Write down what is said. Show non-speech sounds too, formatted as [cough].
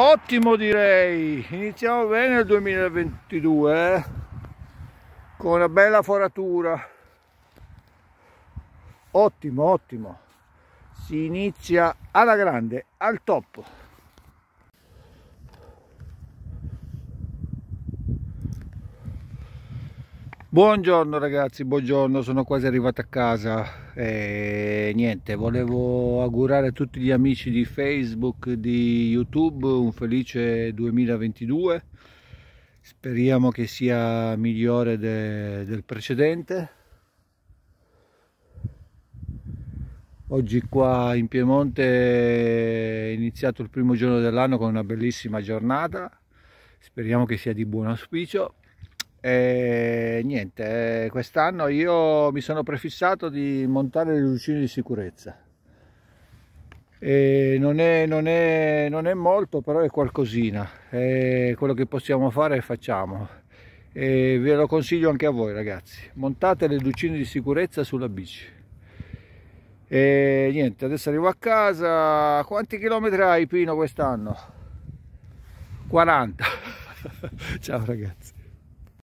ottimo direi iniziamo bene il 2022 eh? con una bella foratura ottimo ottimo si inizia alla grande al top Buongiorno ragazzi, buongiorno, sono quasi arrivato a casa e niente, volevo augurare a tutti gli amici di Facebook, di YouTube un felice 2022, speriamo che sia migliore de, del precedente. Oggi qua in Piemonte è iniziato il primo giorno dell'anno con una bellissima giornata, speriamo che sia di buon auspicio. E niente, eh, quest'anno io mi sono prefissato di montare le lucine di sicurezza. Non è, non, è, non, è, molto, però è qualcosina. E quello che possiamo fare facciamo. E ve lo consiglio anche a voi ragazzi. Montate le lucine di sicurezza sulla bici. E niente, adesso arrivo a casa. Quanti chilometri hai Pino quest'anno? 40. [laughs] Ciao ragazzi.